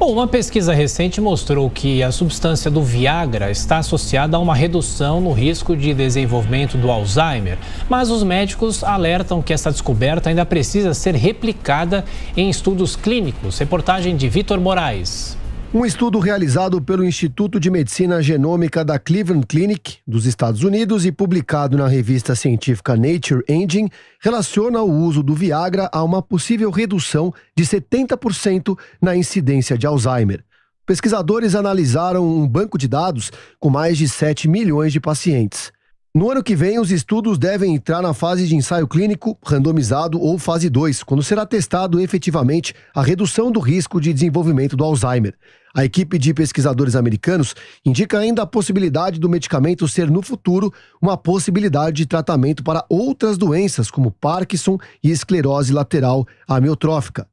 Bom, uma pesquisa recente mostrou que a substância do Viagra está associada a uma redução no risco de desenvolvimento do Alzheimer, mas os médicos alertam que essa descoberta ainda precisa ser replicada em estudos clínicos. Reportagem de Vitor Moraes. Um estudo realizado pelo Instituto de Medicina Genômica da Cleveland Clinic, dos Estados Unidos, e publicado na revista científica Nature Engine, relaciona o uso do Viagra a uma possível redução de 70% na incidência de Alzheimer. Pesquisadores analisaram um banco de dados com mais de 7 milhões de pacientes. No ano que vem, os estudos devem entrar na fase de ensaio clínico, randomizado ou fase 2, quando será testado efetivamente a redução do risco de desenvolvimento do Alzheimer. A equipe de pesquisadores americanos indica ainda a possibilidade do medicamento ser, no futuro, uma possibilidade de tratamento para outras doenças, como Parkinson e esclerose lateral amiotrófica.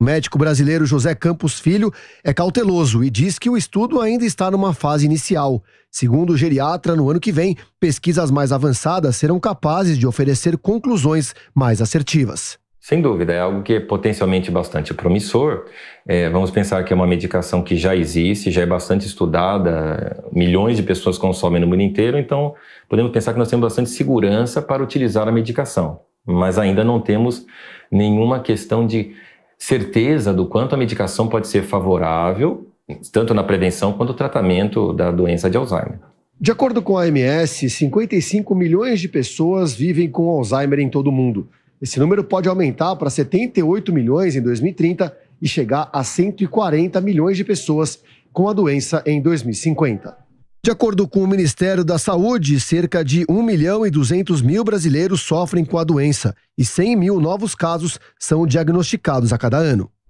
O médico brasileiro José Campos Filho é cauteloso e diz que o estudo ainda está numa fase inicial. Segundo o geriatra, no ano que vem, pesquisas mais avançadas serão capazes de oferecer conclusões mais assertivas. Sem dúvida, é algo que é potencialmente bastante promissor. É, vamos pensar que é uma medicação que já existe, já é bastante estudada, milhões de pessoas consomem no mundo inteiro, então podemos pensar que nós temos bastante segurança para utilizar a medicação, mas ainda não temos nenhuma questão de certeza do quanto a medicação pode ser favorável, tanto na prevenção quanto no tratamento da doença de Alzheimer. De acordo com a OMS, 55 milhões de pessoas vivem com Alzheimer em todo o mundo. Esse número pode aumentar para 78 milhões em 2030 e chegar a 140 milhões de pessoas com a doença em 2050. De acordo com o Ministério da Saúde, cerca de 1 milhão e 200 mil brasileiros sofrem com a doença e 100 mil novos casos são diagnosticados a cada ano.